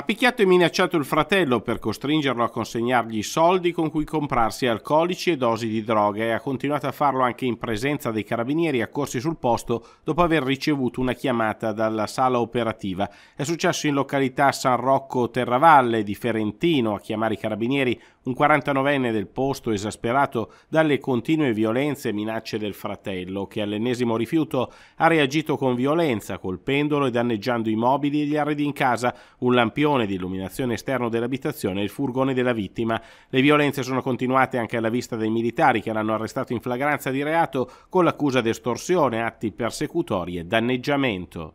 Ha picchiato e minacciato il fratello per costringerlo a consegnargli soldi con cui comprarsi alcolici e dosi di droga e ha continuato a farlo anche in presenza dei carabinieri accorsi sul posto dopo aver ricevuto una chiamata dalla sala operativa. È successo in località San Rocco Terravalle di Ferentino a chiamare i carabinieri un 49enne del posto esasperato dalle continue violenze e minacce del fratello che all'ennesimo rifiuto ha reagito con violenza colpendolo e danneggiando i mobili e gli arredi in casa, un lampione segnalazione di illuminazione esterno dell'abitazione e il furgone della vittima. Le violenze sono continuate anche alla vista dei militari che l'hanno arrestato in flagranza di reato con l'accusa di estorsione, atti persecutori e danneggiamento.